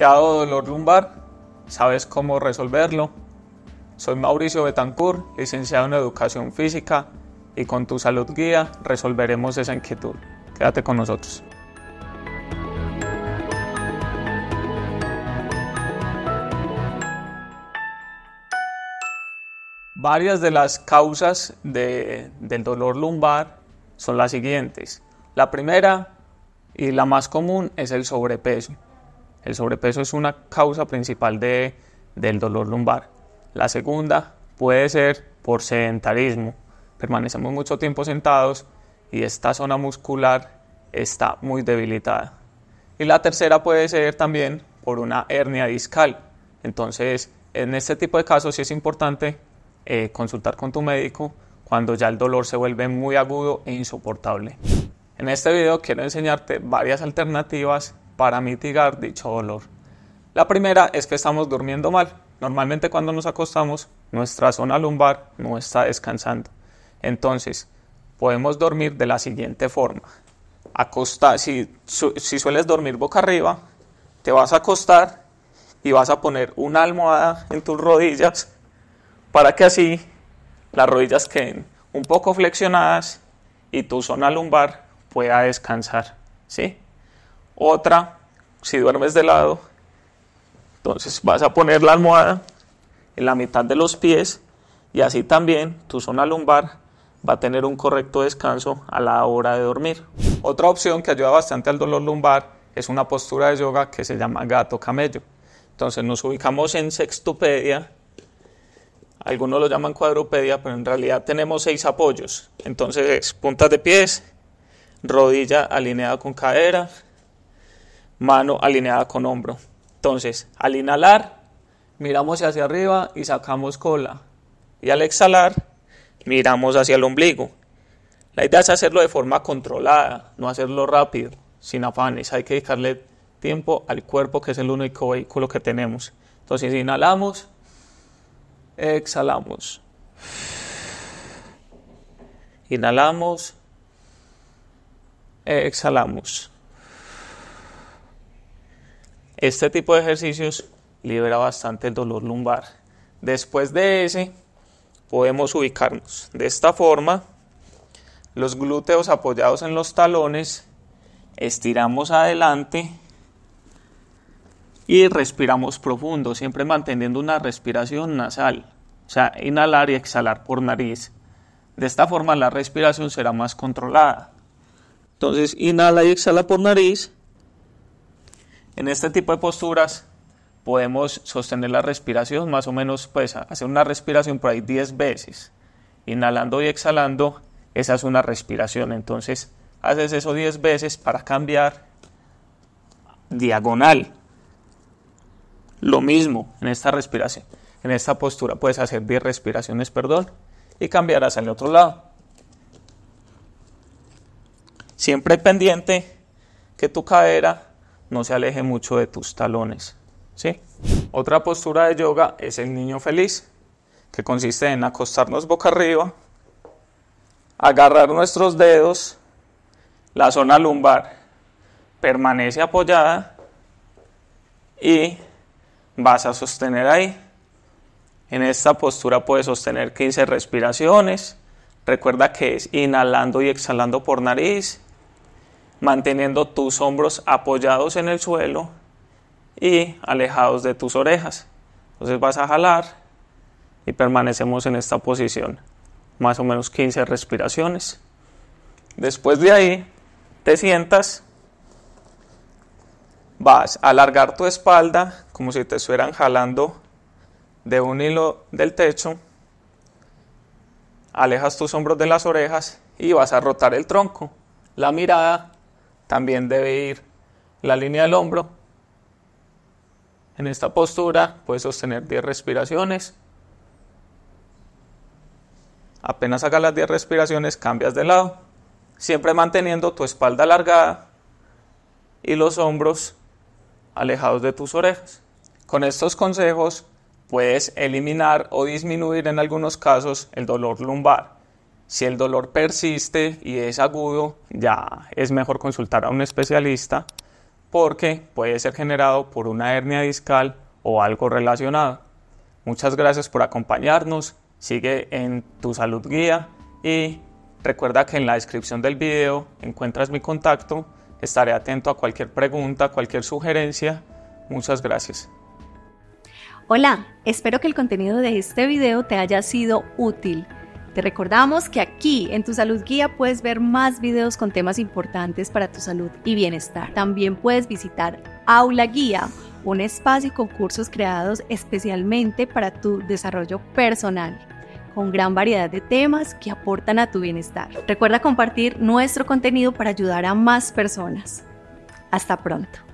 ¿Te ha dolor lumbar? ¿Sabes cómo resolverlo? Soy Mauricio Betancourt, licenciado en Educación Física, y con tu salud guía resolveremos esa inquietud. Quédate con nosotros. Varias de las causas del dolor lumbar son las siguientes. La primera y la más común es el sobrepeso. El sobrepeso es una causa principal de, del dolor lumbar. La segunda puede ser por sedentarismo. Permanecemos mucho tiempo sentados y esta zona muscular está muy debilitada. Y la tercera puede ser también por una hernia discal. Entonces, en este tipo de casos sí es importante eh, consultar con tu médico cuando ya el dolor se vuelve muy agudo e insoportable. En este video quiero enseñarte varias alternativas para mitigar dicho dolor. La primera es que estamos durmiendo mal. Normalmente cuando nos acostamos, nuestra zona lumbar no está descansando. Entonces, podemos dormir de la siguiente forma. acostar si, si sueles dormir boca arriba, te vas a acostar y vas a poner una almohada en tus rodillas para que así las rodillas queden un poco flexionadas y tu zona lumbar pueda descansar. ¿Sí? Otra, si duermes de lado, entonces vas a poner la almohada en la mitad de los pies y así también tu zona lumbar va a tener un correcto descanso a la hora de dormir. Otra opción que ayuda bastante al dolor lumbar es una postura de yoga que se llama gato camello. Entonces nos ubicamos en sextupedia, algunos lo llaman cuadrupedia, pero en realidad tenemos seis apoyos. Entonces puntas de pies, rodilla alineada con cadera, mano alineada con hombro. Entonces, al inhalar, miramos hacia arriba y sacamos cola. Y al exhalar, miramos hacia el ombligo. La idea es hacerlo de forma controlada, no hacerlo rápido, sin afanes. Hay que dedicarle tiempo al cuerpo, que es el único vehículo que tenemos. Entonces, inhalamos, exhalamos. Inhalamos, exhalamos. Este tipo de ejercicios libera bastante el dolor lumbar. Después de ese, podemos ubicarnos de esta forma, los glúteos apoyados en los talones, estiramos adelante y respiramos profundo, siempre manteniendo una respiración nasal, o sea, inhalar y exhalar por nariz. De esta forma la respiración será más controlada. Entonces, inhala y exhala por nariz en este tipo de posturas podemos sostener la respiración, más o menos pues hacer una respiración por ahí 10 veces. Inhalando y exhalando, esa es una respiración. Entonces haces eso 10 veces para cambiar diagonal. Lo mismo en esta respiración, en esta postura puedes hacer 10 respiraciones, perdón, y cambiarás al otro lado. Siempre pendiente que tu cadera no se aleje mucho de tus talones. ¿sí? Otra postura de yoga es el niño feliz, que consiste en acostarnos boca arriba, agarrar nuestros dedos, la zona lumbar permanece apoyada y vas a sostener ahí. En esta postura puedes sostener 15 respiraciones. Recuerda que es inhalando y exhalando por nariz manteniendo tus hombros apoyados en el suelo y alejados de tus orejas. Entonces vas a jalar y permanecemos en esta posición más o menos 15 respiraciones. Después de ahí, te sientas, vas a alargar tu espalda como si te estuvieran jalando de un hilo del techo, alejas tus hombros de las orejas y vas a rotar el tronco. La mirada también debe ir la línea del hombro. En esta postura puedes sostener 10 respiraciones. Apenas hagas las 10 respiraciones, cambias de lado, siempre manteniendo tu espalda alargada y los hombros alejados de tus orejas. Con estos consejos puedes eliminar o disminuir en algunos casos el dolor lumbar. Si el dolor persiste y es agudo, ya es mejor consultar a un especialista porque puede ser generado por una hernia discal o algo relacionado. Muchas gracias por acompañarnos, sigue en tu salud guía y recuerda que en la descripción del video encuentras mi contacto, estaré atento a cualquier pregunta, cualquier sugerencia. Muchas gracias. Hola, espero que el contenido de este video te haya sido útil. Te recordamos que aquí en Tu Salud Guía puedes ver más videos con temas importantes para tu salud y bienestar. También puedes visitar Aula Guía, un espacio con cursos creados especialmente para tu desarrollo personal con gran variedad de temas que aportan a tu bienestar. Recuerda compartir nuestro contenido para ayudar a más personas. Hasta pronto.